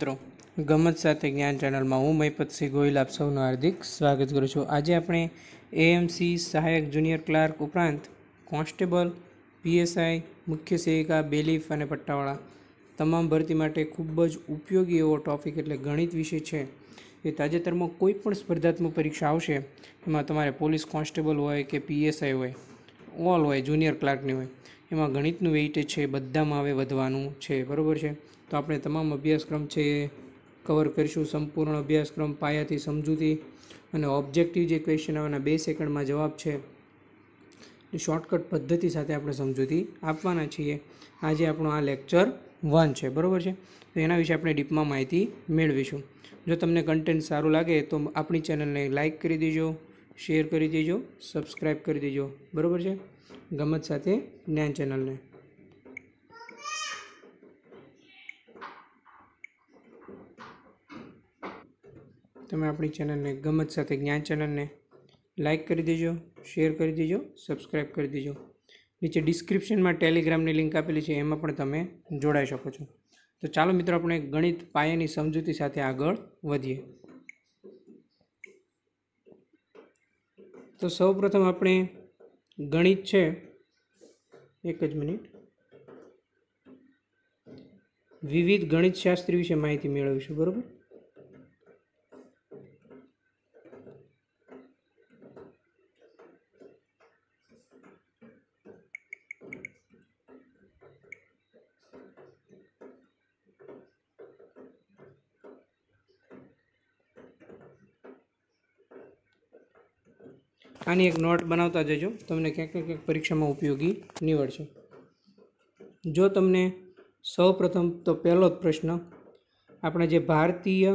મિત્રો ગમત સાથે જ્ઞાન ચેનલમાં હું મહીપતસિંહ ગોહિલ આપ સૌનું હાર્દિક સ્વાગત કરું છું આજે આપણે એએમસી સહાયક જુનિયર ક્લાર્ક ઉપરાંત કોન્સ્ટેબલ પીએસઆઈ મુખ્ય સેવિકા બેલીફ અને પટ્ટાવાળા તમામ ભરતી માટે ખૂબ જ ઉપયોગી એવો ટોપિક એટલે ગણિત વિષય છે એ તાજેતરમાં કોઈ પણ સ્પર્ધાત્મક પરીક્ષા આવશે એમાં તમારે પોલીસ કોન્સ્ટેબલ હોય કે પીએસઆઈ હોય ઓલ હોય જુનિયર ક્લાર્કની હોય એમાં ગણિતનું વેઇટ છે બધામાં હવે વધવાનું છે બરાબર છે તો આપણે તમામ અભ્યાસક્રમ છે એ કવર કરીશું સંપૂર્ણ અભ્યાસક્રમ પાયાથી સમજૂતી અને ઓબ્જેક્ટિવ જે ક્વેશ્ચન આવવાના બે સેકન્ડમાં જવાબ છે શોર્ટકટ પદ્ધતિ સાથે આપણે સમજૂતી આપવાના છીએ આજે આપણો આ લેક્ચર વન છે બરાબર છે તો એના વિશે આપણે ડીપમાં માહિતી મેળવીશું જો તમને કન્ટેન્ટ સારું લાગે તો આપણી ચેનલને લાઇક કરી દેજો શેર કરી દેજો સબસ્ક્રાઈબ કરી દેજો બરાબર છે ગમત સાથે જ્ઞાન ચેનલને તમે આપણી ચેનલને ગમત સાથે જ્ઞાન ચેનલને લાઇક કરી દેજો શેર કરી દેજો સબસ્ક્રાઈબ કરી દેજો નીચે ડિસ્ક્રિપ્શનમાં ટેલિગ્રામની લિંક આપેલી છે એમાં પણ તમે જોડાઈ શકો છો તો ચાલો મિત્રો આપણે ગણિત પાયાની સમજૂતી સાથે આગળ વધીએ તો સૌપ્રથમ આપણે ગણિત છે એક જ મિનિટ વિવિધ ગણિતશાસ્ત્ર વિશે માહિતી મેળવીશું બરાબર આની એક નોટ બનાવતા જજો તમને ક્યાંક ને ક્યાંક પરીક્ષામાં ઉપયોગી નીવડશે જો તમને સૌ પ્રથમ તો પહેલો જ પ્રશ્ન આપણે જે ભારતીય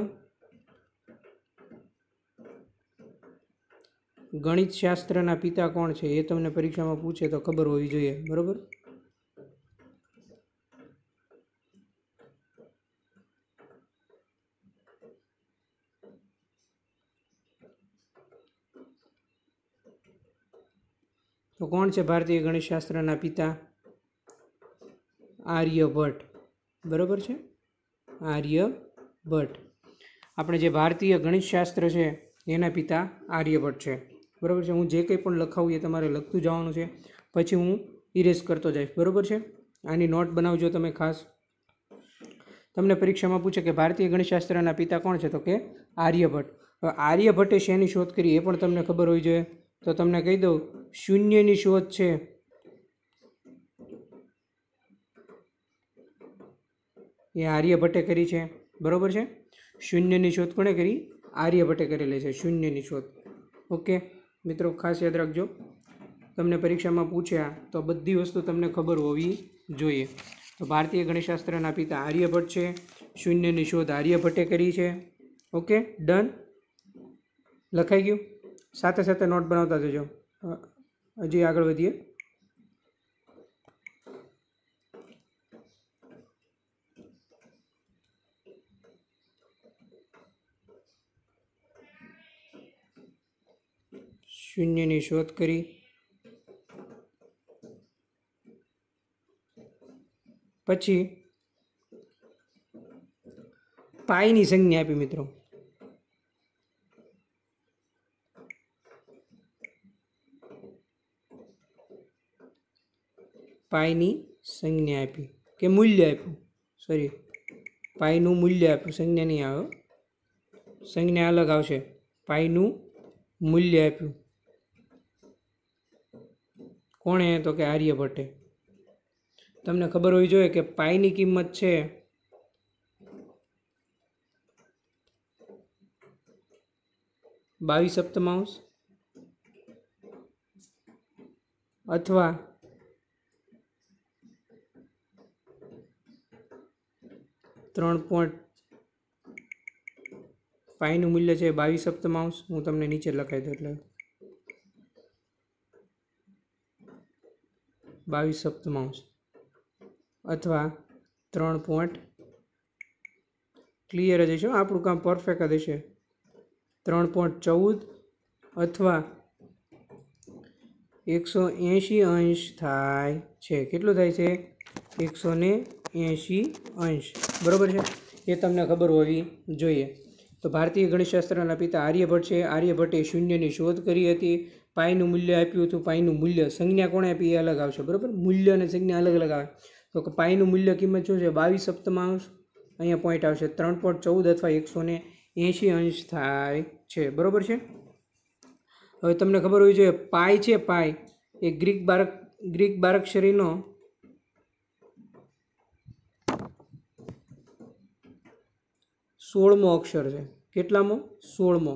ગણિતશાસ્ત્રના પિતા કોણ છે એ તમને પરીક્ષામાં પૂછે તો ખબર હોવી જોઈએ બરાબર કોણ છે ભારતીય ગણિતશાસ્ત્રના પિતા આર્યભટ્ટ બરાબર છે આર્યભટ્ટ આપણે જે ભારતીય ગણિતશાસ્ત્ર છે એના પિતા આર્યભટ્ટ છે બરાબર છે હું જે કંઈ પણ લખાવું એ તમારે લખતું જવાનું છે પછી હું ઇરેઝ કરતો જઈશ બરાબર છે આની નોટ બનાવજો તમે ખાસ તમને પરીક્ષામાં પૂછે કે ભારતીય ગણિતશાસ્ત્રના પિતા કોણ છે તો કે આર્યભટ્ટ હવે આર્યભટ્ટે શેની શોધ કરી એ પણ તમને ખબર હોવી જોઈએ તો તમને કહી દઉં શૂન્યની શોધ છે એ આર્યભટ્ટે કરી છે બરાબર છે શૂન્યની શોધ કોણે કરી આર્યભટ્ટે કરેલી છે શૂન્યની શોધ ઓકે મિત્રો ખાસ યાદ રાખજો તમને પરીક્ષામાં પૂછ્યા તો બધી વસ્તુ તમને ખબર હોવી જોઈએ તો ભારતીય ગણિતશાસ્ત્રના પિતા આર્યભટ્ટ છે શૂન્યની શોધ આર્યભટ્ટે કરી છે ઓકે ડન લખાઈ ગયું સાથે સાથે નોટ બનાવતા જજો હજી આગળ વધીએ શૂન્યની શોધ કરી પછી પાઈની સંજ્ઞા આપી મિત્રો પાયની સંજ્ઞા આપી કે મૂલ્ય આપ્યું સોરી પાઈનું મૂલ્ય આપ્યું સંજ્ઞા નહીં આવ્યો સંજ્ઞા અલગ આવશે પાયનું મૂલ્ય આપ્યું કોણે તો કે આર્યભટ્ટે તમને ખબર હોવી જોઈએ કે પાઈની કિંમત છે બાવીસ સપ્તમાંશ અથવા ત્રણ પોઈન્ટ પાઈનું મૂલ્ય છે બાવીસ સપ્તમાંશ હું તમને નીચે લખાવી દઉં એટલે બાવીસ સપ્તમાંશ અથવા ત્રણ પોઈન્ટ ક્લિયર જ હશે આપણું કામ પરફેક્ટ જ હશે ત્રણ પોઈન્ટ ચૌદ અથવા એકસો એંશી અંશ થાય છે કેટલું થાય છે એકસો ને એંશી અંશ બરાબર છે એ તમને ખબર હોવી જોઈએ તો ભારતીય ગણિતશાસ્ત્રના પિતા આર્યભટ્ટ છે આર્યભટ્ટે શૂન્યની શોધ કરી હતી પાયનું મૂલ્ય આપ્યું હતું પાયનું મૂલ્ય સંજ્ઞા કોણે આપી એ અલગ આવશે બરાબર મૂલ્ય અને સંજ્ઞા અલગ અલગ આવે તો કે પાઈનું મૂલ્ય કિંમત શું છે બાવીસ સપ્તમાંશ અહીંયા પોઈન્ટ આવશે ત્રણ પોઈન્ટ ચૌદ અથવા એકસો ને એંશી અંશ થાય છે બરાબર છે હવે તમને ખબર હોવી જોઈએ પાય છે પાય એ ગ્રીક બારક ગ્રીક બારક્ષરીનો સોળમો અક્ષર છે કેટલામો સોળમો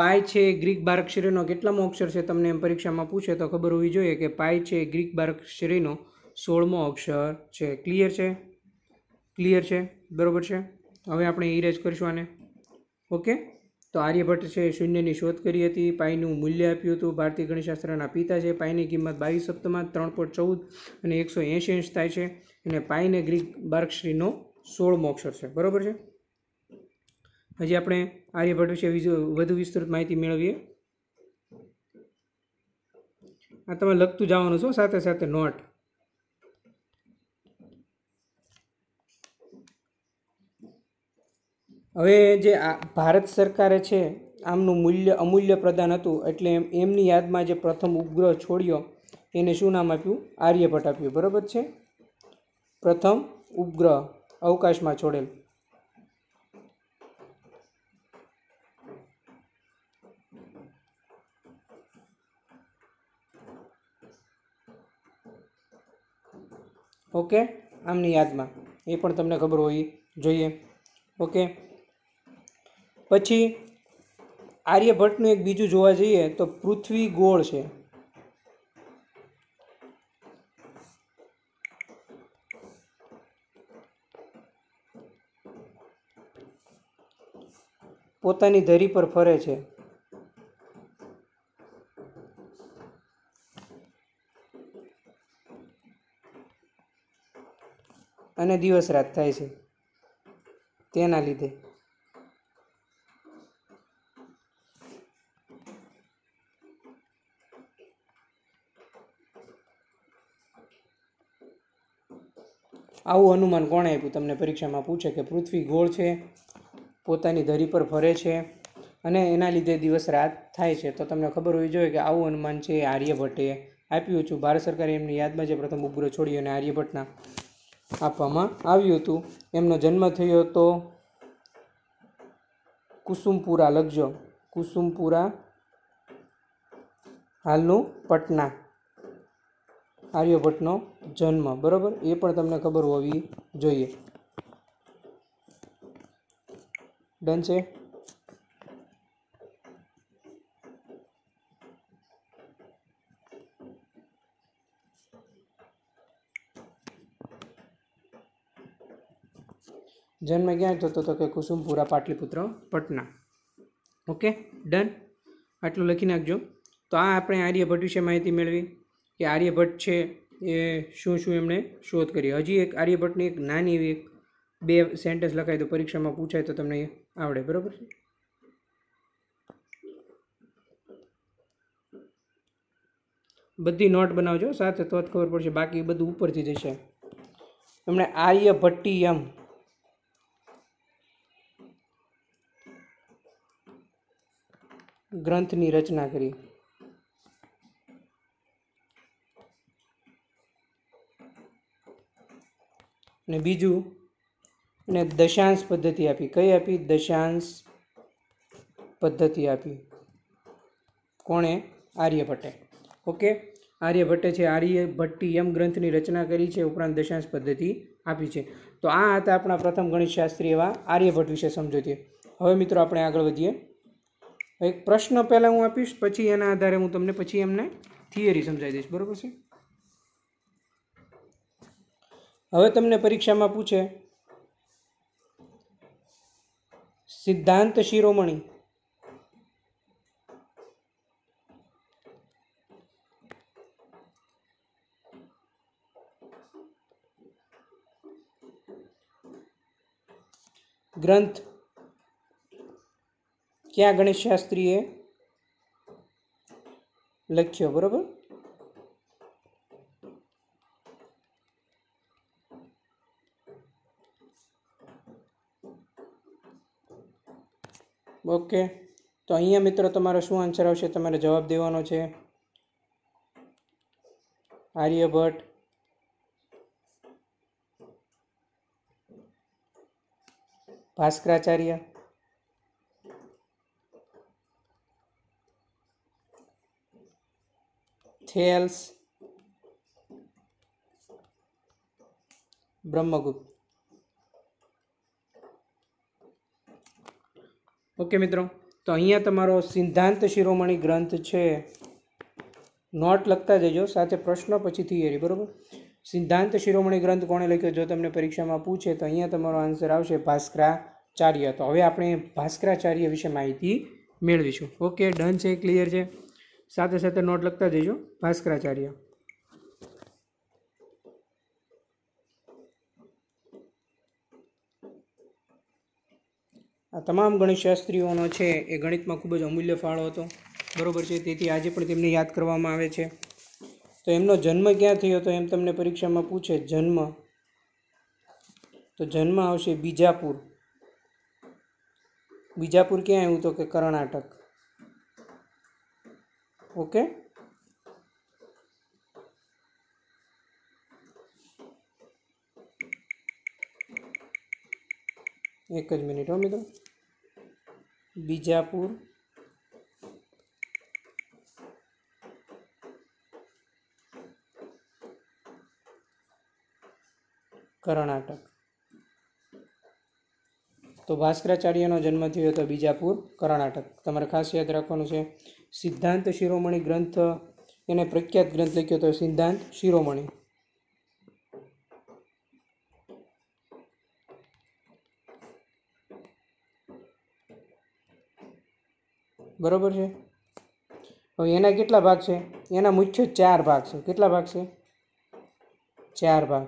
પાય છે ગ્રીક બારક્ષરીનો કેટલામો અક્ષર છે તમને એમ પરીક્ષામાં પૂછે તો ખબર હોવી જોઈએ કે પાય છે ગ્રીક બારક્ષરીનો સોળમો અક્ષર છે ક્લિયર છે ક્લિયર છે બરાબર છે હવે આપણે ઇરેજ કરીશું આને ઓકે તો આર્યભટ્ટ છે શૂન્યની શોધ કરી હતી પાઈનું મૂલ્ય આપ્યું હતું ભારતીય ગણિતશાસ્ત્રના પિતા છે પાઈની કિંમત બાવીસ સપ્તમાં ત્રણ પોઈન્ટ ચૌદ અને એકસો એંશી એંશ થાય છે અને પાઈને ગ્રીક બાર્કશ્રીનો સોળ મોક્ષર છે બરાબર છે હજી આપણે આર્યભટ્ટ વિશે વધુ વિસ્તૃત માહિતી મેળવીએ આ તમે લખતું જવાનું છો સાથે સાથે નોટ હવે જે આ ભારત સરકારે છે આમનું મૂલ્ય અમૂલ્ય પ્રદાન હતું એટલે એમ એમની યાદમાં જે પ્રથમ ઉપગ્રહ છોડ્યો એને શું નામ આપ્યું આર્યભટ્ટ આપ્યું બરાબર છે પ્રથમ ઉપગ્રહ અવકાશમાં છોડેલ ઓકે આમની યાદમાં એ પણ તમને ખબર હોવી જોઈએ ઓકે પછી આર્યભટ્ટનું એક બીજું જોવા જઈએ તો પૃથ્વી ગોળ છે પોતાની ધરી પર ફરે છે અને દિવસ રાત થાય છે તેના લીધે આવું અનુમાન કોણે આપ્યું તમને પરીક્ષામાં પૂછે કે પૃથ્વી ગોળ છે પોતાની ધરી પર ફરે છે અને એના લીધે દિવસ રાત થાય છે તો તમને ખબર હોવી જોઈએ કે આવું અનુમાન છે આર્યભટ્ટે આપ્યું હતું ભારત સરકારે એમની યાદમાં જે પ્રથમ ઉપગ્રહ છોડ્યો અને આર્યભટ્ટના આપવામાં આવ્યું હતું એમનો જન્મ થયો હતો કુસુમપુરા લખજો કુસુમપુરા હાલનું પટના આર્યભટ્ટનો જન્મ બરાબર એ પણ તમને ખબર હોવી જોઈએ ડન છે જન્મ ક્યાં થતો હતો કે કુસુમપુરા પાટલીપુત્ર પટના ઓકે ડન આટલું લખી નાખજો તો આ આપણે આર્યભટ્ટ વિશે માહિતી મેળવી કે આર્યભટ્ટ છે એ શું શું એમણે શોધ કરી હજી એક આર્યભટ્ટની એક નાની એવી એક બે સેન્ટેન્સ લખાય તો પરીક્ષામાં પૂછાય તો તમને આવડે બરાબર છે બધી નોટ બનાવજો સાથે તો જ ખબર પડશે બાકી બધું ઉપરથી જશે એમણે આર્યભટ્ટી એમ ગ્રંથની રચના કરી અને બીજું એને દશાંશ પદ્ધતિ આપી કઈ આપી દશાંશ પદ્ધતિ આપી કોણે આર્યભટ્ટે ઓકે આર્યભટ્ટે છે આર્યભટ્ટી એમ ગ્રંથની રચના કરી છે ઉપરાંત દશાંશ પદ્ધતિ આપી છે તો આ હતા આપણા પ્રથમ ગણિત શાસ્ત્રી એવા આર્યભટ્ટ વિશે સમજોતી હવે મિત્રો આપણે આગળ વધીએ એક પ્રશ્ન પહેલાં હું આપીશ પછી એના આધારે હું તમને પછી એમને થિયરી સમજાવી દઈશ બરાબર છે હવે તમને પરીક્ષામાં પૂછે સિદ્ધાંત શિરોમણી ગ્રંથ ક્યાં ગણેશ શાસ્ત્રીએ લખ્યો બરાબર ઓકે તો અહીંયા મિત્રો તમારો શું આન્સર આવશે તમારે જવાબ દેવાનો છે આર્યભટ્ટ ભાસ્કરાચાર્ય થેલ્સ બ્રહ્મગુપ્ત ઓકે મિત્રો તો અહીંયા તમારો સિદ્ધાંત શિરોમણી ગ્રંથ છે નોટ લખતા જજો સાથે પ્રશ્ન પછી થિયરી બરાબર સિદ્ધાંત શિરોમણી ગ્રંથ કોણે લખ્યો જો તમને પરીક્ષામાં પૂછે તો અહીંયા તમારો આન્સર આવશે ભાસ્કરાચાર્ય તો હવે આપણે ભાસ્કરાચાર્ય વિશે માહિતી મેળવીશું ઓકે ડન છે ક્લિયર છે સાથે સાથે નોટ લખતા જજો ભાસ્કરાચાર્ય આ તમામ ગણિત શાસ્ત્રીઓનો છે એ ગણિતમાં ખૂબ જ અમૂલ્ય ફાળો હતો બરાબર છે તેથી આજે પણ તેમને યાદ કરવામાં આવે છે તો એમનો જન્મ ક્યાં થયો તો એમ તમને પરીક્ષામાં પૂછે જન્મ તો જન્મ આવશે બીજાપુર બીજાપુર ક્યાં આવ્યું તો કે કર્ણાટક ઓકે એક જ મિનિટ હો મિત્રો બીજાપુર કર્ણાટક તો ભાસ્કરાચાર્યનો જન્મ થયો હતો બીજાપુર કર્ણાટક તમારે ખાસ યાદ રાખવાનું છે સિદ્ધાંત શિરોમણી ગ્રંથ એને પ્રખ્યાત ગ્રંથ લખ્યો હતો સિદ્ધાંત શિરોમણી બરાબર છે હવે એના કેટલા ભાગ છે એના મુખ્ય ચાર ભાગ છે કેટલા ભાગ છે ચાર ભાગ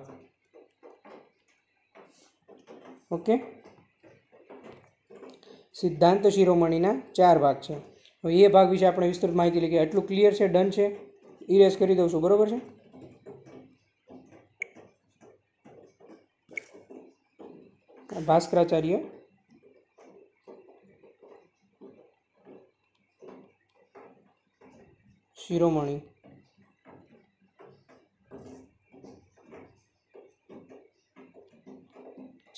ઓકે સિદ્ધાંત શિરોમણીના ચાર ભાગ છે હવે એ ભાગ વિશે આપણે વિસ્તૃત માહિતી લઈએ એટલું ક્લિયર છે ડન છે ઇરેઝ કરી દઉં છું બરાબર છે ભાસ્કરાચાર્ય શિરોમણી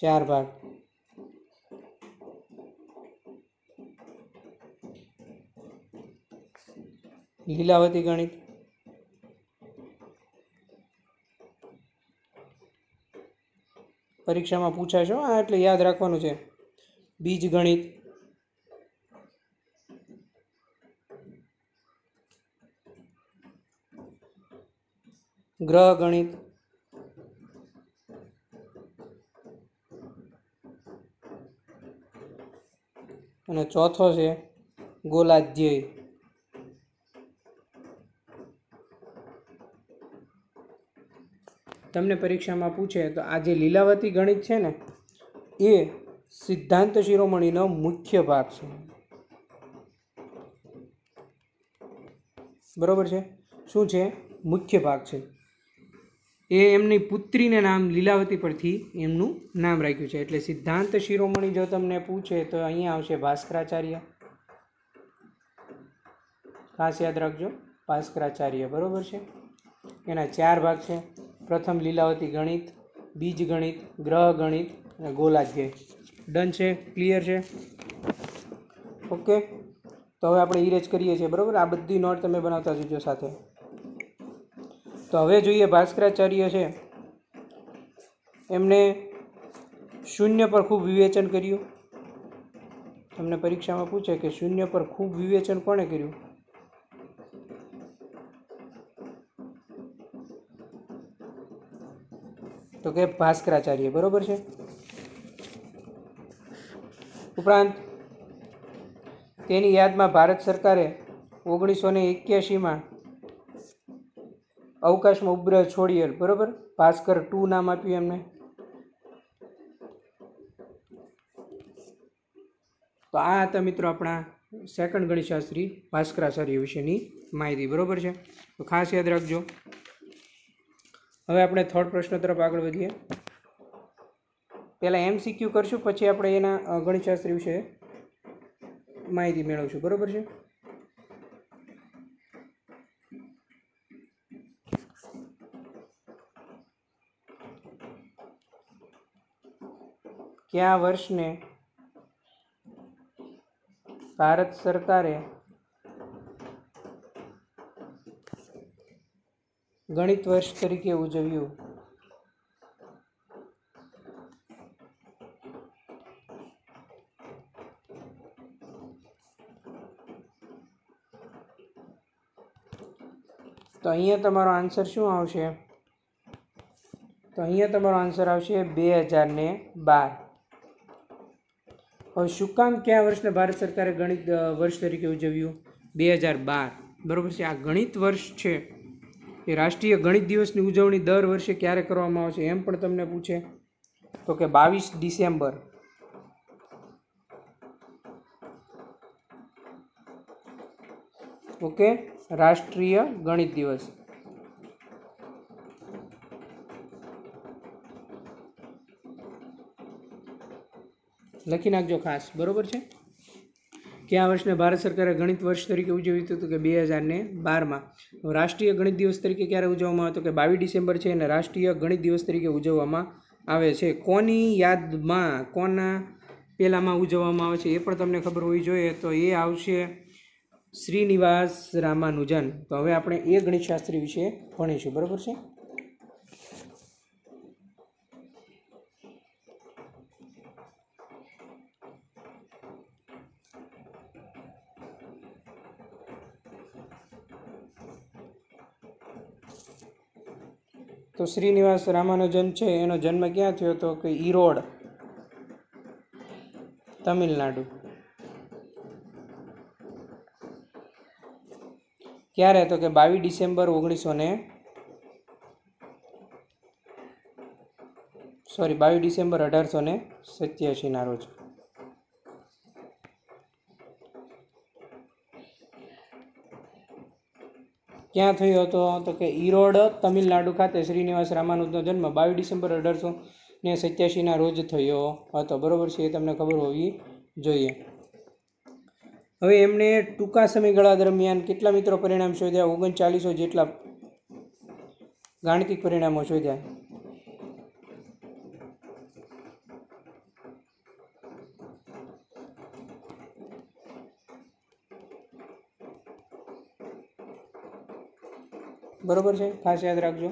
ચાર ભાગ લીલાવતી ગણિત પરીક્ષામાં પૂછાશો આ એટલે યાદ રાખવાનું છે બીજ ગણિત ગ્રહ ગણિત અને ચોથો છે ગોલાધ્યેય તમને પરીક્ષામાં પૂછે તો આ જે લીલાવતી ગણિત છે ને એ સિદ્ધાંત શિરોમણીનો મુખ્ય ભાગ છે બરાબર છે શું છે મુખ્ય ભાગ છે એ એમની પુત્રીને નામ લીલાવતી પરથી એમનું નામ રાખ્યું છે એટલે સિદ્ધાંત શિરોમણી જો તમને પૂછે તો અહીંયા આવશે ભાસ્કરાચાર્ય ખાસ યાદ રાખજો ભાસ્કરાચાર્ય બરાબર છે એના ચાર ભાગ છે પ્રથમ લીલાવતી ગણિત બીજ ગણિત ગ્રહ ગણિત અને ગોલાધ્યય ડન છે ક્લિયર છે ઓકે તો હવે આપણે ઇરેજ કરીએ છીએ બરાબર આ બધી નોટ તમે બનાવતા જજો સાથે તો હવે જોઈએ ભાસ્કરાચાર્ય છે એમને શૂન્ય પર ખૂબ વિવેચન કર્યું તમને પરીક્ષામાં પૂછે કે શૂન્ય પર ખૂબ વિવેચન કોણે કર્યું તો કે ભાસ્કરાચાર્ય બરોબર છે ઉપરાંત તેની યાદમાં ભારત સરકારે ઓગણીસો ને એક્યાસીમાં અવકાશમાં ઉબ્ર છોડીયર બરાબર ભાસ્કર ટુ નામ આપ્યું એમને તો આ હતા મિત્રો આપણા સેકન્ડ ગણિતશાસ્ત્રી ભાસ્કરાચાર્ય વિશેની માહિતી બરાબર છે તો ખાસ યાદ રાખજો હવે આપણે થર્ડ પ્રશ્ન તરફ આગળ વધીએ પહેલાં એમસીક્યુ કરશું પછી આપણે એના ગણિતશાસ્ત્રી વિશે માહિતી મેળવશું બરાબર છે કયા વર્ષને ભારત સરકારે ગણિત વર્ષ તરીકે ઉજવ્યું તો અહીંયા તમારો આન્સર શું આવશે તો અહીંયા તમારો આન્સર આવશે બે હજાર ને બાર હવે શું કામ કયા વર્ષને ભારત સરકારે ગણિત વર્ષ તરીકે ઉજવ્યું બે હજાર બાર બરાબર છે આ ગણિત વર્ષ છે એ રાષ્ટ્રીય ગણિત દિવસની ઉજવણી દર વર્ષે ક્યારે કરવામાં આવશે એમ પણ તમને પૂછે તો કે બાવીસ ડિસેમ્બર ઓકે રાષ્ટ્રીય ગણિત દિવસ લખી નાખજો ખાસ બરાબર છે કયા આ વર્ષને ભારત સરકારે ગણિત વર્ષ તરીકે ઉજવ્યું હતું કે બે હજાર ને બારમાં રાષ્ટ્રીય ગણિત દિવસ તરીકે ક્યારે ઉજવવામાં આવતો કે બાવીસ ડિસેમ્બર છે અને રાષ્ટ્રીય ગણિત દિવસ તરીકે ઉજવવામાં આવે છે કોની યાદમાં કોના પહેલાંમાં ઉજવવામાં આવે છે એ પણ તમને ખબર હોવી જોઈએ તો એ આવશે શ્રીનિવાસ રામાનુજન તો હવે આપણે એ ગણિતશાસ્ત્રી વિશે ભણીશું બરાબર છે તો શ્રીનિવાસ રામાનુજન છે એનો જન્મ ક્યાં થયો હતો કે ઈરોડ તમિલનાડુ ક્યારે તો કે બાવીસ ડિસેમ્બર ઓગણીસો ને સોરી બાવીસ ડિસેમ્બર અઢારસો ને સત્યાસીના રોજ ક્યાં થયો હતો તો કે ઈરોડ તમિલનાડુ ખાતે શ્રીનિવાસ રામાનુજનો જન્મ બાવીસ ડિસેમ્બર અઢારસો ને સત્યાસીના રોજ થયો હતો બરાબર છે એ તમને ખબર હોવી જોઈએ હવે એમણે ટૂંકા સમયગાળા દરમિયાન કેટલા મિત્રો પરિણામ શોધ્યા ઓગણચાલીસો જેટલા ગાણિતિક પરિણામો શોધ્યા બરોબર છે ખાસ યાદ રાખજો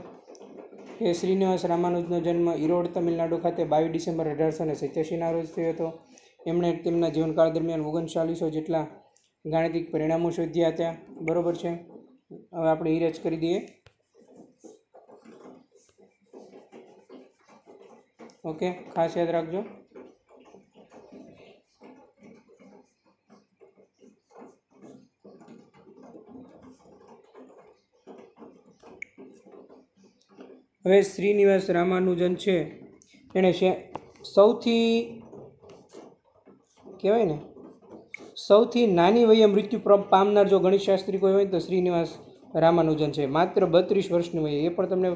કે શ્રીનિવાસ રામાનુજનો જન્મ ઈરોડ તમિલનાડુ ખાતે બાવીસ ડિસેમ્બર અઢારસો ને સત્યાસીના રોજ થયો હતો એમણે તેમના જીવનકાળ દરમિયાન ઓગણચાલીસો જેટલા ગાણિતિક પરિણામો શોધ્યા હતા બરોબર છે હવે આપણે ઈરેજ કરી દઈએ ઓકે ખાસ યાદ રાખજો હવે શ્રીનિવાસ રામાનુજન છે એણે સૌથી કહેવાય ને સૌથી નાની વયે મૃત્યુ પામનાર જો ગણિતશાસ્ત્રી કોઈ હોય તો શ્રીનિવાસ રામાનુજન છે માત્ર બત્રીસ વર્ષની વયે એ પણ તમને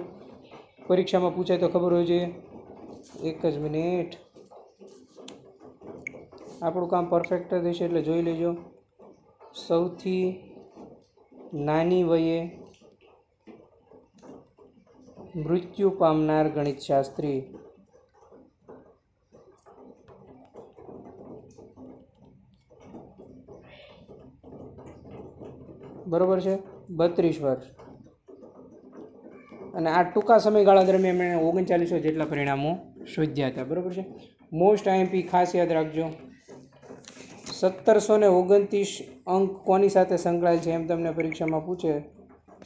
પરીક્ષામાં પૂછાય તો ખબર હોય છે એક જ મિનિટ આપણું કામ પરફેક્ટ જ હશે એટલે જોઈ લેજો સૌથી નાની વયે મૃત્યુ પામનાર ગણિતશાસ્ત્રી બરોબર છે બત્રીસ વર્ષ અને આ ટૂંકા સમયગાળા દરમિયાન એમણે ઓગણચાલીસો જેટલા પરિણામો શોધ્યા હતા બરાબર છે મોસ્ટ આઈએમપી ખાસ યાદ રાખજો સત્તરસો ને ઓગણત્રીસ અંક કોની સાથે સંકળાયેલ છે એમ તમને પરીક્ષામાં પૂછે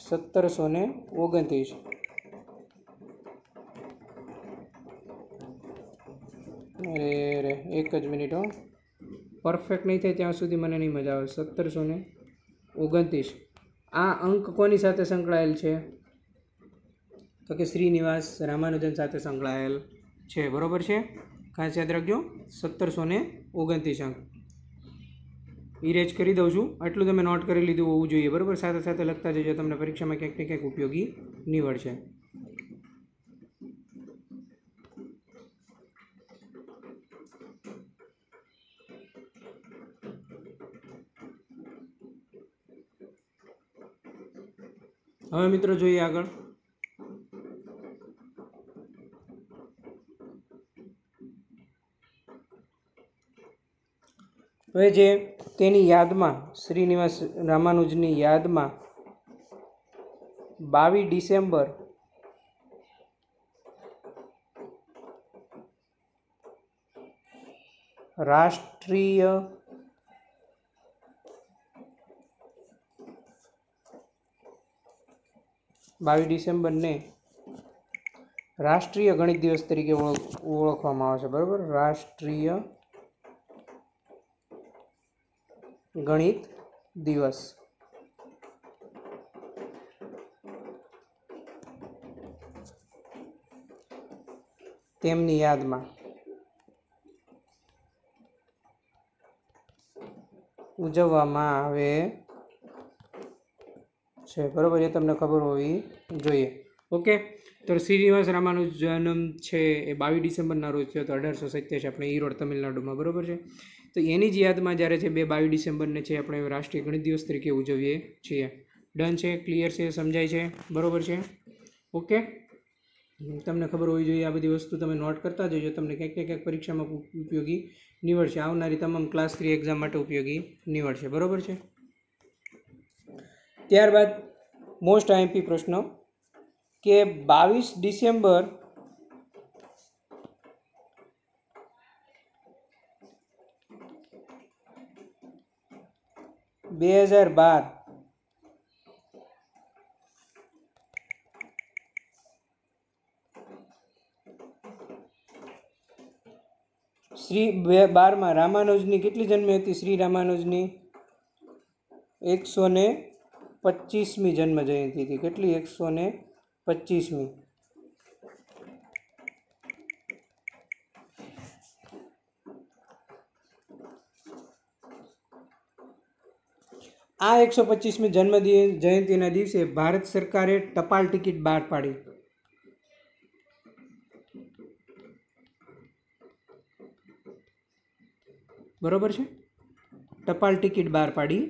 સત્તરસો ને ઓગણત્રીસ અરે અરે એક જ મિનિટ હો પરફેક્ટ નહીં થાય ત્યાં સુધી મને નહીં મજા આવે સત્તરસો ને ઓગણત્રીસ આ અંક કોની સાથે સંકળાયેલ છે તો કે શ્રીનિવાસ રામાનુજન સાથે સંકળાયેલ છે બરાબર છે ખાસ યાદ રાખજો સત્તરસો ને ઓગણત્રીસ અંક ઇરેજ કરી દઉં છું આટલું તમે નોટ કરી લીધું હોવું જોઈએ બરાબર સાથે સાથે લખતા જજો તમને પરીક્ષામાં ક્યાંક ને ક્યાંક ઉપયોગી નીવડશે હવે મિત્રો જોઈએ આગળ હવે જે તેની યાદમાં શ્રીનિવાસ રામાનુજની યાદમાં બાવીસ ડિસેમ્બર રાષ્ટ્રીય બાવીસ ડિસેમ્બરને રાષ્ટ્રીય ગણિત દિવસ તરીકે ઓળખવામાં આવે છે બરાબર રાષ્ટ્રીય ગણિત દિવસ તેમની યાદમાં ઉજવવામાં આવે છે બરાબર એ તમને ખબર હોવી જોઈએ ઓકે તો શ્રીનિવાસ રામાનો જન્મ છે એ બાવીસ ડિસેમ્બરના રોજ થયો તો અઢારસો સત્યાસી આપણે ઈ રોડ તમિલનાડુમાં બરાબર છે તો એની જ યાદમાં જ્યારે છે બે બાવીસ ડિસેમ્બરને છે આપણે રાષ્ટ્રીય ગણિત દિવસ તરીકે ઉજવીએ છીએ ડન છે ક્લિયર છે સમજાય છે બરાબર છે ઓકે તમને ખબર હોવી જોઈએ આ બધી વસ્તુ તમે નોટ કરતા જજો તમને ક્યાંક ને ક્યાંક પરીક્ષામાં ઉપયોગી નીવડશે આવનારી તમામ ક્લાસ થ્રી એક્ઝામ માટે ઉપયોગી નીવડશે બરાબર છે ત્યારબાદ મોસ્ટ આઈએમપી પ્રશ્નો કે બાવીસ ડિસેમ્બર બે હજાર બાર શ્રી બે બારમાં રામાનુજની કેટલી જન્મી હતી શ્રી રામાનુજની એકસો ને પચીસમી જન્મ જયંતિ હતી કેટલી એકસો ને પચીસમી આ એકસો પચીસમી જન્મ જયંતિના દિવસે ભારત સરકારે ટપાલ ટિકિટ બહાર પાડી બરોબર છે ટપાલ ટિકિટ બહાર પાડી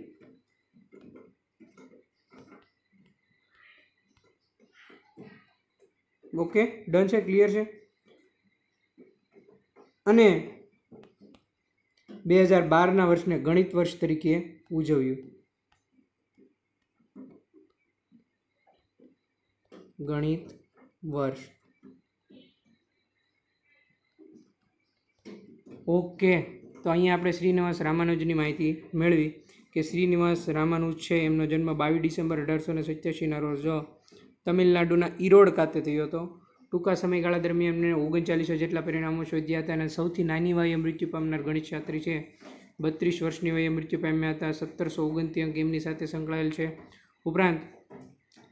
ઓકે ડન છે ક્લિયર છે અને બે હજાર બારના વર્ષને ગણિત વર્ષ તરીકે ઉજવ્યું ગણિત વર્ષ ઓકે તો અહીંયા આપણે શ્રીનિવાસ રામાનુજની માહિતી મેળવી કે શ્રીનિવાસ રામાનુજ છે એમનો જન્મ બાવીસ ડિસેમ્બર અઢારસો ને સત્યાસીના રોજ તમિલનાડુના ઈરોડ ખાતે થયો હતો ટૂંકા સમયગાળા દરમિયાન એમને ઓગણચાલીસો જેટલા પરિણામો શોધ્યા હતા અને સૌથી નાની વયે મૃત્યુ પામનાર ગણિત છે બત્રીસ વર્ષની વયે મૃત્યુ પામ્યા હતા સત્તરસો ઓગણત્રી અંક એમની સાથે સંકળાયેલ છે ઉપરાંત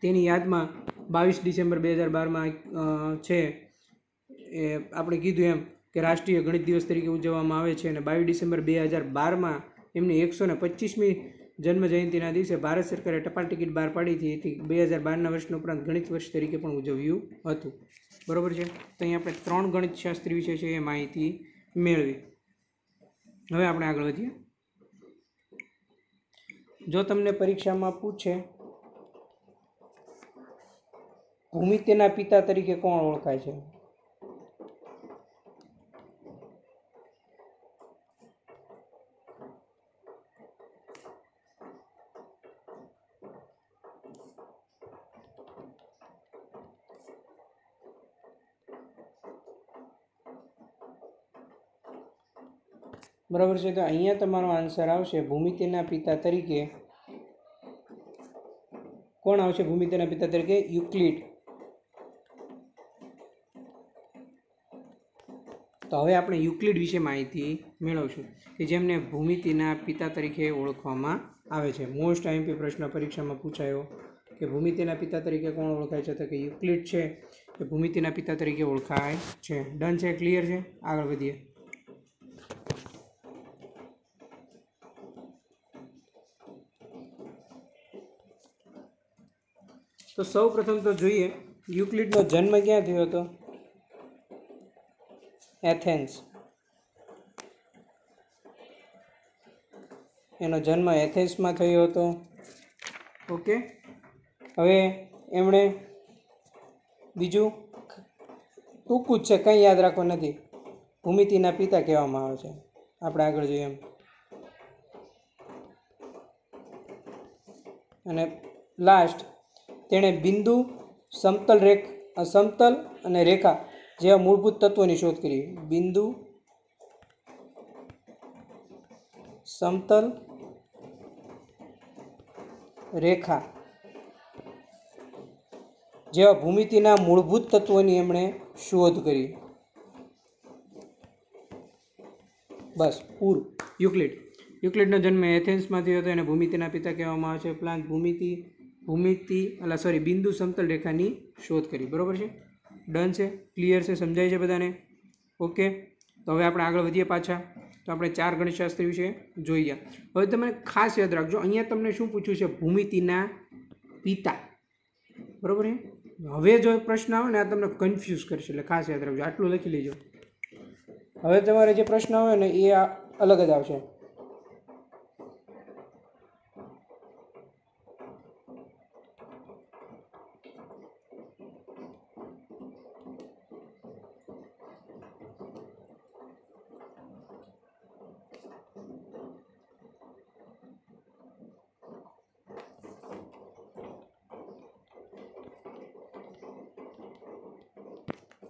તેની યાદમાં બાવીસ ડિસેમ્બર બે હજાર બારમાં છે એ આપણે કીધું એમ કે રાષ્ટ્રીય ગણિત દિવસ તરીકે ઉજવવામાં આવે છે અને બાવીસ ડિસેમ્બર બે હજાર બારમાં એમની એકસો ને પચીસમી જન્મ દિવસે ભારત સરકારે ટપાલ ટિકિટ બહાર પાડી હતી એથી બે હજાર બારના વર્ષનો ઉપરાંત ગણિત વર્ષ તરીકે પણ ઉજવ્યું હતું બરાબર છે તો અહીં આપણે ત્રણ ગણિતશાસ્ત્રી વિશે છે એ માહિતી મેળવી હવે આપણે આગળ વધીએ જો તમને પરીક્ષામાં પૂછે ભૂમિત્યના પિતા તરીકે કોણ ઓળખાય છે બરાબર છે તો અહીંયા તમારો આન્સર આવશે ભૂમિતિના પિતા તરીકે કોણ આવશે ભૂમિતિના પિતા તરીકે યુક્લિડ તો હવે આપણે યુક્લિડ વિશે માહિતી મેળવશું કે જેમને ભૂમિતિના પિતા તરીકે ઓળખવામાં આવે છે મોસ્ટ આઈએમપી પ્રશ્ન પરીક્ષામાં પૂછાયો કે ભૂમિતિના પિતા તરીકે કોણ ઓળખાય છે તો કે યુક્લિડ છે કે ભૂમિતિના પિતા તરીકે ઓળખાય છે ડન છે ક્લિયર છે આગળ વધીએ તો સૌ પ્રથમ તો જોઈએ યુક્લિડનો જન્મ ક્યાં થયો હતો એથેન્સ એનો જન્મ એથેન્સમાં થયો હતો ઓકે હવે એમણે બીજું ટૂંકું જ છે કંઈ યાદ રાખવા નથી ભૂમિતિના પિતા કહેવામાં આવે છે આપણે આગળ જોઈએ એમ અને લાસ્ટ તેણે બિંદુ સમતલ રેખ સમતલ અને રેખા જેવા મૂળભૂત તત્વોની શોધ કરી બિંદુ સમતલ રેખા જેવા ભૂમિતિના મૂળભૂત તત્વોની એમણે શોધ કરી બસ પૂર યુક્લિડ યુક્લિડનો જન્મ એથેન્સમાં થયો હતો એને ભૂમિતિના પિતા કહેવામાં આવે છે પ્લાન્ટ ભૂમિતિ ભૂમિતિ અલા સોરી બિંદુ સમતલ રેખાની શોધ કરી બરાબર છે ડન છે ક્લિયર છે સમજાય છે બધાને ઓકે તો હવે આપણે આગળ વધીએ પાછા તો આપણે ચાર ગણિતશાસ્ત્રી વિશે જોઈ ગયા હવે તમે ખાસ યાદ રાખજો અહીંયા તમને શું પૂછ્યું છે ભૂમિતિના પિતા બરાબર છે હવે જો પ્રશ્ન આવે ને આ તમને કન્ફ્યુઝ કરશે એટલે ખાસ યાદ રાખજો આટલું લખી લેજો હવે તમારે જે પ્રશ્ન આવે ને એ અલગ જ આવશે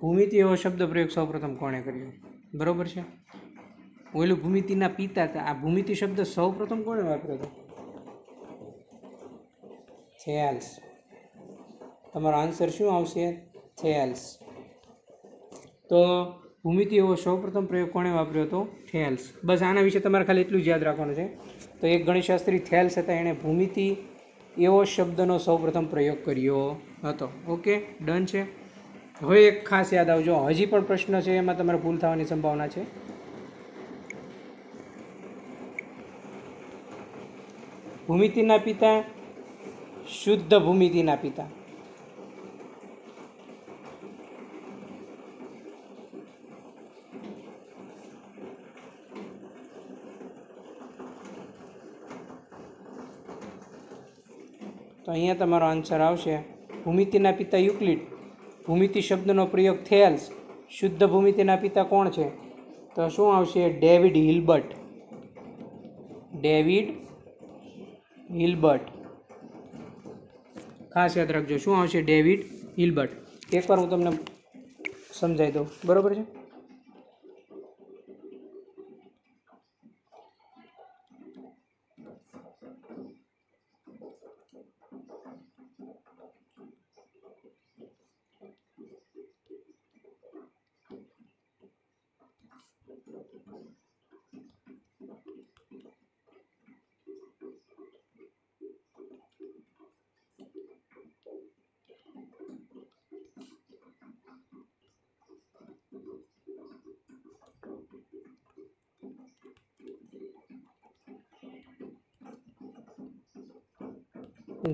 ભૂમિતિ એવો શબ્દ પ્રયોગ સૌપ્રથમ કોણે કર્યો બરાબર છે ઓલું ભૂમિતિના પિતા હતા આ ભૂમિતિ શબ્દ સૌપ્રથમ કોણે વાપર્યો હતો થેલ્સ તમારો આન્સર શું આવશે થેલ્સ તો ભૂમિતિ એવો સૌપ્રથમ પ્રયોગ કોણે વાપર્યો હતો થેલ્સ બસ આના વિશે તમારે ખાલી એટલું જ યાદ રાખવાનું છે તો એક ગણિતશાસ્ત્રી થેલ્સ હતા એણે ભૂમિતિ એવો શબ્દનો સૌપ્રથમ પ્રયોગ કર્યો હતો ઓકે ડન છે હવે એક ખાસ યાદ આવજો હજી પણ પ્રશ્ન છે એમાં તમારે ભૂલ થવાની સંભાવના છે ભૂમિતિના પિતા શુદ્ધ ભૂમિતિના પિતા તો અહીંયા તમારો આન્સર આવશે ભૂમિતિના પિતા યુક્લિડ ભૂમિતિ શબ્દનો પ્રયોગ થયેલ શુદ્ધ ભૂમિતિના પિતા કોણ છે તો શું આવશે ડેવિડ હિલબર્ટ ડેવિડ હિલબર્ટ ખાસ યાદ રાખજો શું આવશે ડેવિડ હિલબર્ટ એકવાર હું તમને સમજાવી દઉં બરાબર છે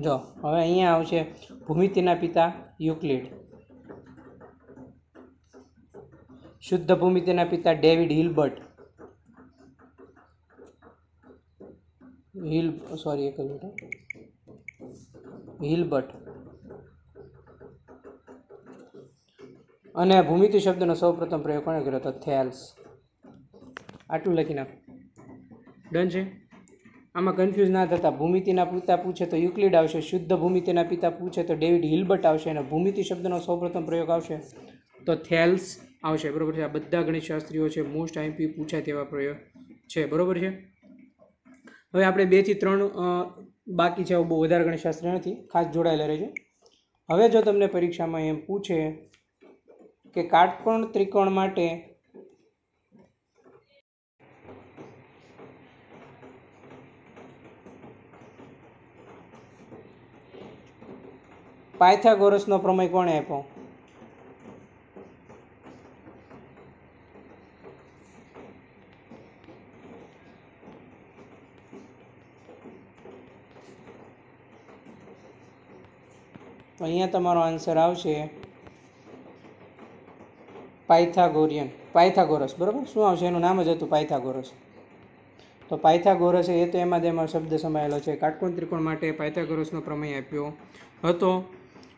જો હવે અહીંયા આવશે ભૂમિતિના પિતા યુક્લિડ શુદ્ધ ભૂમિતિના પિતા ડેવિડ હિલબર્ટ હિલ સોરી એક મિનિટ હિલબર્ટ અને ભૂમિતિ શબ્દનો સૌપ્રથમ પ્રયોગ કોણે કર્યો હતો થેલ્સ આટલું લખી નાખો ડન છે આમાં કન્ફ્યુઝ ના થતા ભૂમિતિના પિતા પૂછે તો યુક્લિડ આવશે શુદ્ધ ભૂમિતિના પિતા પૂછે તો ડેવિડ હિલ્બર્ટ આવશે અને ભૂમિતિ શબ્દનો સૌપ્રથમ પ્રયોગ આવશે તો થેલ્સ આવશે બરોબર છે આ બધા ગણિતશાસ્ત્રીઓ છે મોસ્ટ આઈમપી પૂછાય તેવા પ્રયોગ છે બરાબર છે હવે આપણે બેથી ત્રણ બાકી છે બહુ વધારે ગણિતશાસ્ત્ર નથી ખાસ જોડાયેલા રહેજો હવે જો તમને પરીક્ષામાં એમ પૂછે કે કાટકોણ ત્રિકોણ માટે પાયથાગોરસનો પ્રમેય કોણે આપ્યો તો અહીંયા તમારો આન્સર આવશે પાયથાગોરિયન પાયથાગોરસ બરાબર શું આવશે એનું નામ જ હતું પાયથાગોરસ તો પાયથાગોરસ એ તો એમાં જ શબ્દ સમાયેલો છે કાટકોણ ત્રિકોણ માટે પાયથાગોરસનો પ્રમેય આપ્યો હતો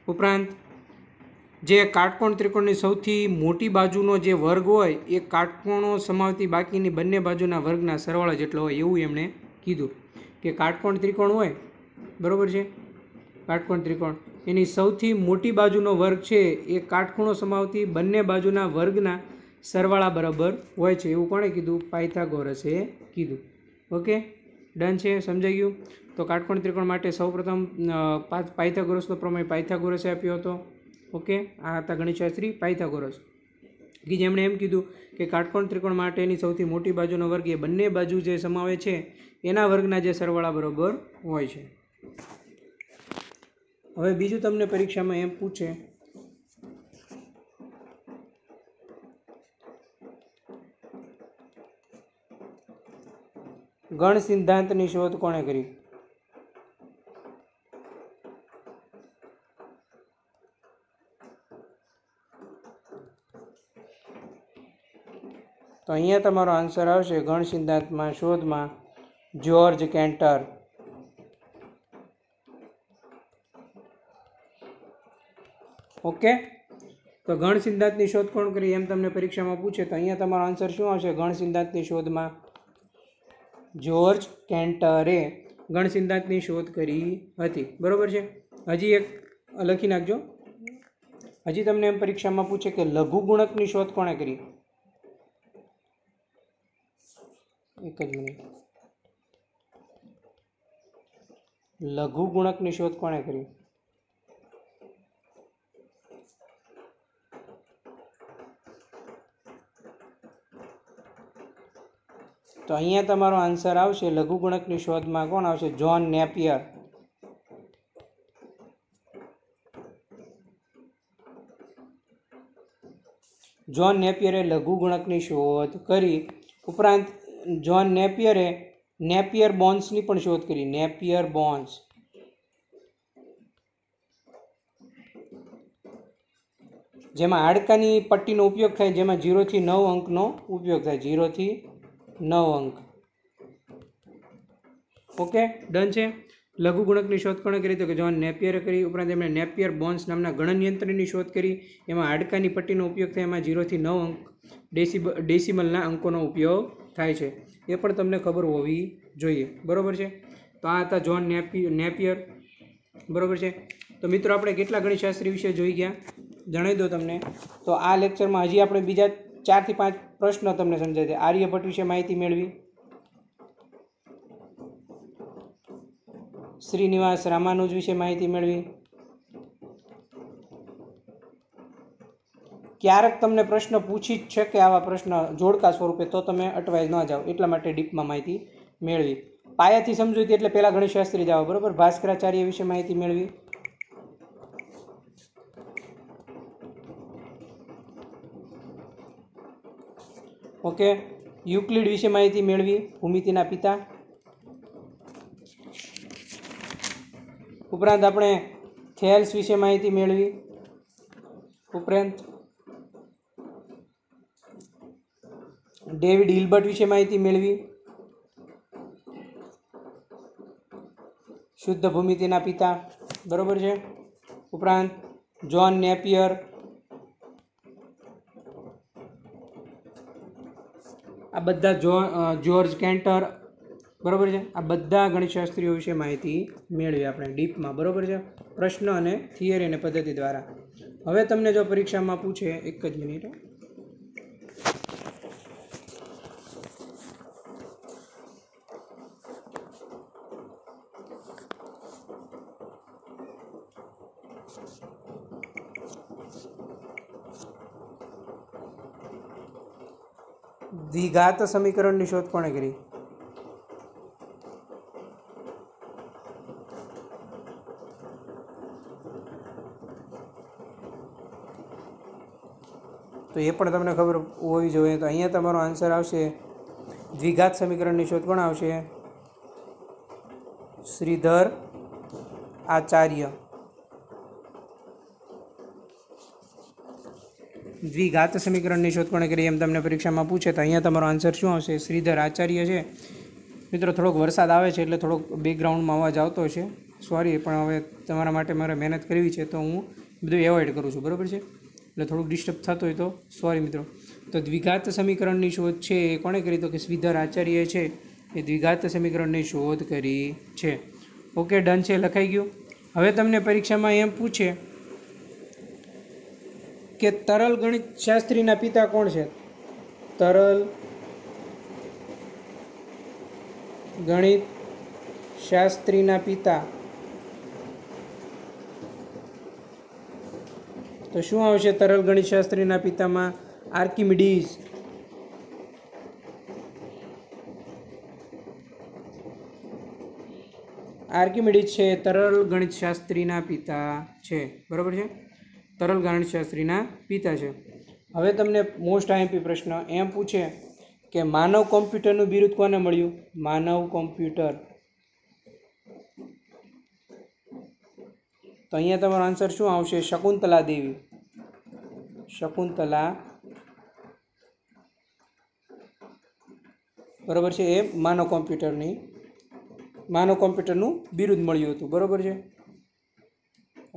ઉપરાંત જે કાટકોણ ત્રિકોણની સૌથી મોટી બાજુનો જે વર્ગ હોય એ કાટકોણો સમાવતી બાકીની બંને બાજુના વર્ગના સરવાળા જેટલો હોય એવું એમણે કીધું કે કાટકોણ ત્રિકોણ હોય બરાબર છે કાટકોણ ત્રિકોણ એની સૌથી મોટી બાજુનો વર્ગ છે એ કાટખૂણો સમાવતી બંને બાજુના વર્ગના સરવાળા બરાબર હોય છે એવું કોણે કીધું પાયથાગોરસે કીધું ઓકે ડન છે સમજાઈ ગયું તો કાટકોણ ત્રિકોણ માટે સૌપ્રથમ પાયથાગોરસનો પ્રમેય પાયથાગોરસે આપ્યો હતો ઓકે આ હતા ગણિતશાસ્ત્રી પાયથાગોરસ કે જેમણે એમ કીધું કે કાટકોણ ત્રિકોણ માટેની સૌથી મોટી બાજુનો વર્ગ એ બંને બાજુ જે સમાવે છે એના વર્ગના જે સરવાળા બરાબર હોય છે હવે બીજું તમને પરીક્ષામાં એમ પૂછે ગણ સિદ્ધાંતની શોધ કોણે કરી તો અહીંયા તમારો આન્સર આવશે ગણ સિદ્ધાંતમાં શોધમાં જ્યોર્જ કેન્ટર ઓકે તો ગણ સિદ્ધાંતની શોધ કોણ કરી એમ તમને પરીક્ષામાં પૂછે તો અહીંયા તમારો આન્સર શું આવશે ગણ સિદ્ધાંતની શોધમાં જ્યોર્જ કેન્ટરે ગણ સિદ્ધાંતની શોધ કરી હતી બરાબર છે હજી એક લખી નાખજો હજી તમને એમ પરીક્ષામાં પૂછે કે લઘુગુણકની શોધ કોણે કરી એક જ મિનિટ લઘુ ગુણકની શોધ કોણે કરી તો અહીંયા તમારો આન્સર આવશે લઘુ ગુણકની શોધમાં કોણ આવશે જ્હોન નેપિયર જ્હોન નેપિયરે લઘુ ગુણકની શોધ કરી ઉપરાંત જ્હોન નેપિયરે નેપિયર બોન્સની પણ શોધ કરી નેપિયર બોન્સ જેમાં હાડકાની પટ્ટીનો ઉપયોગ થાય જેમાં જીરોથી નવ અંકનો ઉપયોગ થાય જીરોથી નવ અંક ઓકે ડન છે લઘુગુણકની શોધ કોણે કરી તો કે જોન નેપિયરે કરી ઉપરાંત એમણે નેપિયર બોન્સ નામના ગણનયંત્રની શોધ કરી એમાં હાડકાની પટ્ટીનો ઉપયોગ થાય એમાં જીરોથી નવ અંક ડેસિબ ડેસિમલના અંકોનો ઉપયોગ થાય છે એ પણ તમને ખબર હોવી જોઈએ બરાબર છે તો આ હતા જ્હોન નેપી નેપિયર બરાબર છે તો મિત્રો આપણે કેટલા ગણિતશાસ્ત્રી વિશે જોઈ ગયા જણાવી દો તમને તો આ લેક્ચરમાં હજી આપણે બીજા ચારથી પાંચ પ્રશ્ન તમને સમજાય છે આર્યભટ્ટ વિશે માહિતી મેળવી શ્રીનિવાસ રામાનુજ વિશે માહિતી મેળવી ક્યારેક તમને પ્રશ્ન પૂછી જ છે કે આવા પ્રશ્ન જોડકા સ્વરૂપે તો તમે અટવાઈ ન જાઓ એટલા માટે ડીપમાં માહિતી મેળવી પાયાથી સમજૂતી એટલે પહેલાં ગણેશ શાસ્ત્રી જાઓ બરાબર ભાસ્કરાચાર્ય વિશે માહિતી મેળવી ઓકે યુક્લિડ વિશે માહિતી મેળવી ભૂમિતિના પિતા ઉપરાંત આપણે થેલ્સ વિશે માહિતી મેળવી ઉપરાંત ડેવિડ હિલ્બર્ટ વિશે માહિતી મેળવી શુદ્ધ ભૂમિ તેના પિતા બરોબર છે ઉપરાંત જ્હોન નેપિયર આ બધા જો જ્યોર્જ કેન્ટર બરોબર છે આ બધા ગણિતશાસ્ત્રીઓ વિશે માહિતી મેળવી આપણે ડીપમાં બરાબર છે પ્રશ્ન અને થિયરી અને પદ્ધતિ દ્વારા હવે તમને જો પરીક્ષામાં પૂછે એક જ મિનિટ દ્વિઘાત સમીકરણની શોધ કોણે કરી તો એ પણ તમને ખબર હોવી જોઈએ તો અહીંયા તમારો આન્સર આવશે દ્વિઘાત સમીકરણની શોધ કોણ આવશે શ્રીધર આચાર્ય દ્વિઘાત સમીકરણની શોધખોળ કરી એમ તમને પરીક્ષામાં પૂછે તો અહીંયા તમારો આન્સર શું આવશે શ્રીધર આચાર્ય છે મિત્રો થોડોક વરસાદ આવે છે એટલે થોડોક બેકગ્રાઉન્ડમાં અવાજ આવતો છે સોરી પણ હવે તમારા માટે મારે મહેનત કરવી છે તો હું બધું એવોઇડ કરું છું બરાબર છે એટલે થોડુંક ડિસ્ટર્બ થતું હોય તો સોરી મિત્રો તો દ્વિઘાત સમીકરણની શોધ છે એ કોણે કરી તો કે શ્રીધર આચાર્ય છે એ દ્વિઘાત સમીકરણની શોધ કરી છે ઓકે ડન છે લખાઈ ગયું હવે તમને પરીક્ષામાં એમ પૂછે કે તરલ ગણિત શાસ્ત્રીના પિતા કોણ છે તરલ ગણિત શાસ્ત્રીના પિતા તો શું આવશે તરલ ગણિત શાસ્ત્રીના પિતામાં આર્કિમિડીઝ આર્કિમિડીઝ છે તરલ ગણિત શાસ્ત્રીના પિતા છે બરાબર છે તરલ શાસ્ત્રીના પિતા છે હવે તમને મોસ્ટ આઈએમપી પ્રશ્ન એમ પૂછે કે માનવ કોમ્પ્યુટરનું બિરુદ કોને મળ્યું માનવ કોમ્પ્યુટર તો અહીંયા તમારો આન્સર શું આવશે શકુંતલા દેવી શકુંતલા બરાબર છે એ માનવ કોમ્પ્યુટરની માનવ કોમ્પ્યુટરનું બિરુદ મળ્યું હતું બરાબર છે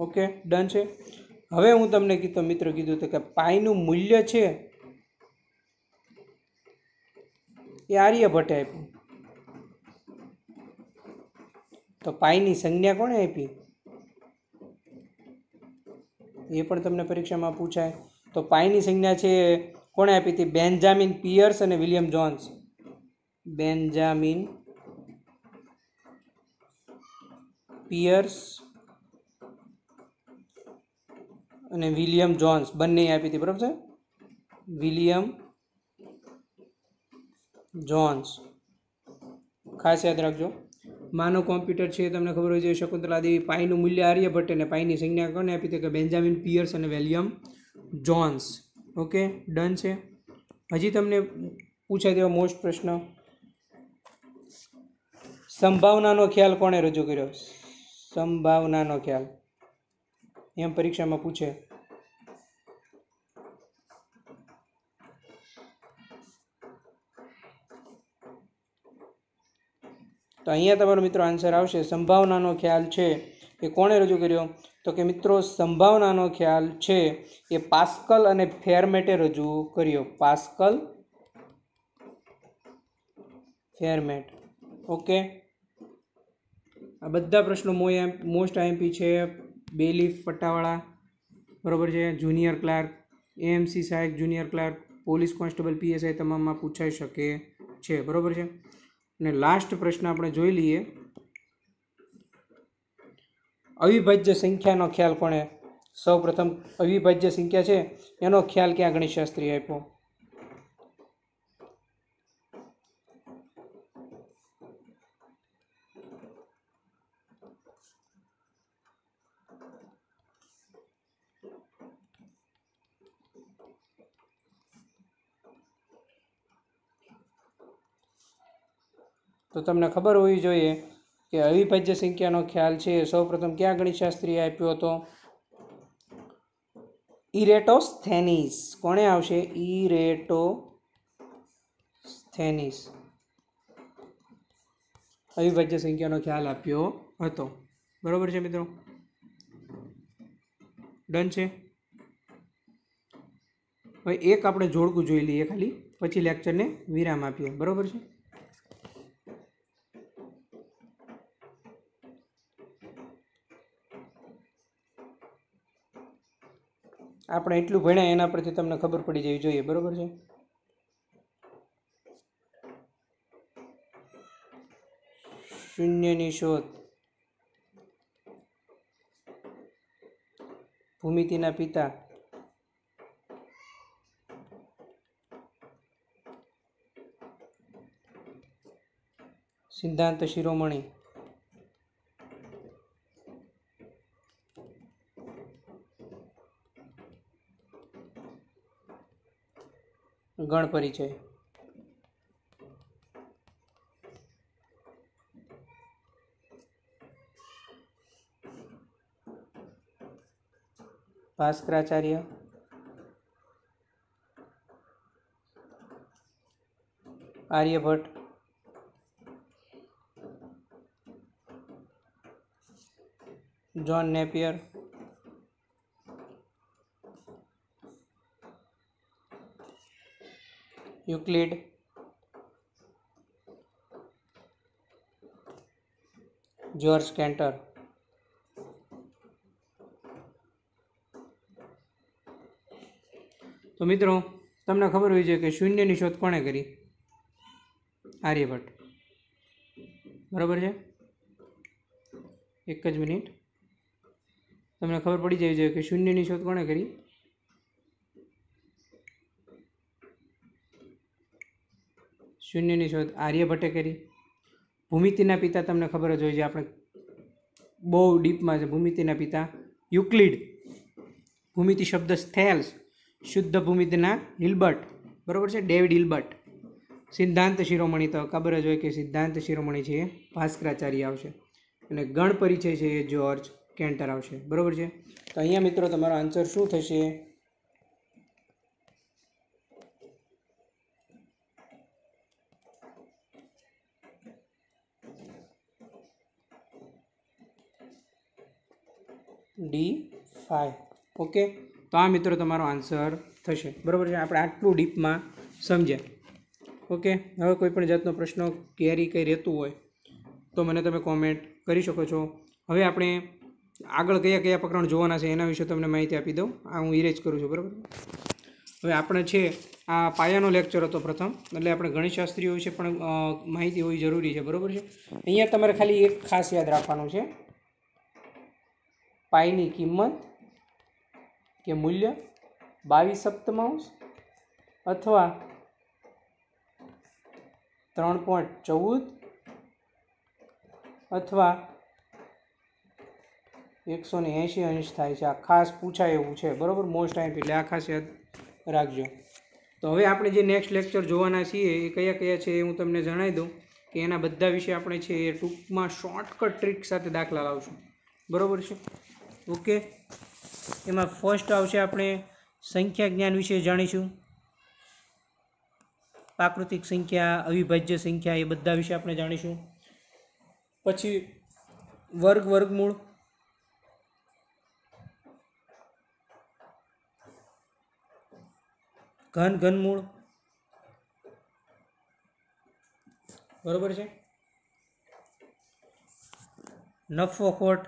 ઓકે ડન છે હવે હું તમને કીધો મિત્ર કીધું કે પાઈનું મૂલ્ય છે એ આર્યભટ્ટે આપ્યું તો પાઈની સંજ્ઞા કોણે આપી એ પણ તમને પરીક્ષામાં પૂછાય તો પાઈની સંજ્ઞા છે કોણે આપી હતી બેન્જામિન પિયર્સ અને વિલિયમ જોન્સ બેન્જામિન પિયર્સ અને વિલિયમ જોન્સ બંને આપી હતી બરાબર છે વિલિયમ જોન્સ ખાસ યાદ રાખજો માનવ કોમ્પ્યુટર છે તમને ખબર હોય છે શકુંતલા શકુંતલાદેવી પાઈનું મૂલ્ય આર્યભટ્ટ અને પાઈની સંજ્ઞા કોને આપી હતી કે બેન્જામિન પિયર્સ અને વિલિયમ જોન્સ ઓકે ડન છે હજી તમને પૂછાય તેવા મોસ્ટ પ્રશ્ન સંભાવનાનો ખ્યાલ કોણે રજૂ કર્યો સંભાવનાનો ખ્યાલ એમ પરીક્ષામાં પૂછે તો અહીંયા તમારો મિત્રો આન્સર આવશે સંભાવનાનો ખ્યાલ છે એ કોણે રજૂ કર્યો તો કે મિત્રો સંભાવનાનો ખ્યાલ છે એ પાસ્કલ અને ફેરમેટે રજૂ કર્યો પાસ્કલ ફેરમેટ ઓકે આ બધા પ્રશ્નો મોય મોસ્ટ આઈએમપી છે બેલીફ પટ્ટાવાળા બરાબર છે જુનિયર ક્લાર્ક એએમસી સાહેબ junior clerk police constable PSI તમામમાં પૂછાઈ શકે છે બરાબર છે અને લાસ્ટ પ્રશ્ન આપણે જોઈ લઈએ અવિભાજ્ય સંખ્યાનો ખ્યાલ કોણે સૌ પ્રથમ અવિભાજ્ય સંખ્યા છે એનો ખ્યાલ ક્યાં ગણિત શાસ્ત્રી આપ્યો તો તમને ખબર હોવી જોઈએ કે અવિભાજ્ય સંખ્યાનો ખ્યાલ છે સૌપ્રથમ ક્યાં ગણિતશાસ્ત્રીએ આપ્યો હતો ઇરેટોસ્થેનિસ કોણે આવશે ઇરેટો સ્થેનિસ અવિભાજ્ય સંખ્યાનો ખ્યાલ આપ્યો હતો બરાબર છે મિત્રો ડન છે હવે એક આપણે જોડકું જોઈ લઈએ ખાલી પછી લેક્ચરને વિરામ આપીએ બરાબર છે આપણે એટલું ભણ્યા એના પરથી તમને ખબર પડી જવી જોઈએ બરાબર છે શૂન્યની શોધ ભૂમિતિના પિતા સિદ્ધાંત શિરોમણી ગણ પરિચય Bhaskaracharya Aryabhata John Napier Euclid George Cantor તો મિત્રો તમને ખબર હોય છે કે શૂન્યની શોધ કોણે કરી આર્યભટ્ટ બરાબર છે એક જ મિનિટ તમને ખબર પડી જાય છે કે શૂન્યની શોધ કોણે કરી શૂન્યની શોધ આર્યભટ્ટે કરી ભૂમિતિના પિતા તમને ખબર જ હોય છે આપણે બહુ ડીપમાં છે ભૂમિતિના પિતા યુક્લિડ ભૂમિતિ શબ્દ સ્થેલ્સ શુદ્ધ ભૂમિતિના હિલ્બર્ટ બરાબર છે ડેવિડ હિલ્બર્ટ સિદ્ધાંત શિરોમણી તો ખબર જ હોય કે સિદ્ધાંત શિરોમણી છે એ ભાસ્કરાચાર્ય આવશે અને ગણ પરિચય છે એ જ્યોર્જ કેન્ટર આવશે બરાબર છે તો અહીંયા મિત્રો તમારો આન્સર શું થશે ડી ફાઈવ ઓકે તો આ મિત્રો તમારો આન્સર થશે બરાબર છે આપણે આટલું ડીપમાં સમજ્યા ઓકે હવે કોઈપણ જાતનો પ્રશ્ન કેરી કંઈ રહેતું હોય તો મને તમે કોમેન્ટ કરી શકો છો હવે આપણે આગળ કયા કયા પ્રકરણ જોવાના છે એના વિશે તમને માહિતી આપી દઉં આ હું ઇરેજ કરું છું બરાબર હવે આપણે છે આ પાયાનો લેક્ચર હતો પ્રથમ એટલે આપણે ગણિતશાસ્ત્રીઓ વિશે પણ માહિતી હોવી જરૂરી છે બરાબર છે અહીંયા તમારે ખાલી એક ખાસ યાદ રાખવાનું છે પાઈની કિંમત કે મૂલ્ય બાવીસ સપ્તમાંશ અથવા ત્રણ પોઈન્ટ ચૌદ અથવા એકસો ને એંશી અંશ થાય છે આ ખાસ પૂછાય એવું છે બરાબર મોસ્ટ ટાઈમ એટલે આ ખાસ યાદ રાખજો તો હવે આપણે જે નેક્સ્ટ લેક્ચર જોવાના છીએ એ કયા કયા છે એ હું તમને જણાવી દઉં કે એના બધા વિશે આપણે છે એ ટૂંકમાં શોર્ટકટ ટ્રીક સાથે દાખલા લાવશું બરાબર છે ઓકે એમાં ફર્સ્ટ આવશે આપણે સંખ્યા જ્ઞાન વિશે જાણીશું પ્રાકૃતિક સંખ્યા અવિભાજ્ય સંખ્યા એ બધા વિશે આપણે જાણીશું પછી વર્ગ વર્ગમૂળ ઘન ઘનમૂળ બરોબર છે નફો ખોટ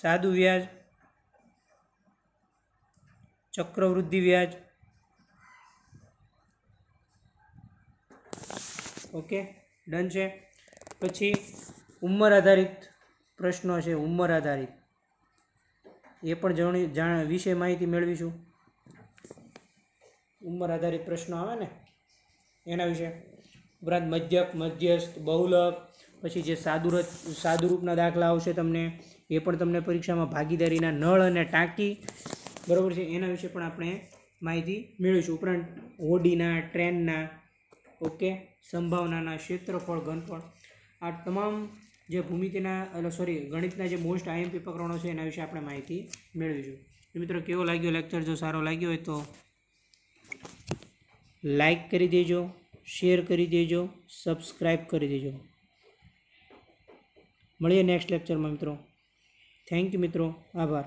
સાદું વ્યાજ ચક્રવૃદ્ધિ વ્યાજ ઓકે ડન છે પછી ઉંમર આધારિત પ્રશ્નો છે ઉંમર આધારિત એ પણ જાણ વિશે માહિતી મેળવીશું ઉંમર આધારિત પ્રશ્નો આવે ને એના વિશે ઉપરાંત મધ્યક મધ્યસ્થ બહુલક પછી જે સાદુરત સાદુરૂપના દાખલા આવશે તમને એ પણ તમને પરીક્ષામાં ભાગીદારીના નળ અને ટાંકી બરાબર છે એના વિશે પણ આપણે માહિતી મેળવીશું ઉપરાંત હોડીના ટ્રેનના ઓકે સંભાવનાના ક્ષેત્રફળ ઘનફળ આ તમામ જે ભૂમિતિના એટલે સોરી ગણિતના જે મોસ્ટ આઈએમપી પ્રકરણો છે એના વિશે આપણે માહિતી મેળવીશું મિત્રો કેવો લાગ્યો લેક્ચર જો સારો લાગ્યો હોય તો લાઈક કરી દેજો શેર કરી દેજો સબસ્ક્રાઈબ કરી દેજો મળીએ નેક્સ્ટ લેક્ચરમાં મિત્રો થેન્ક યુ મિત્રો આભાર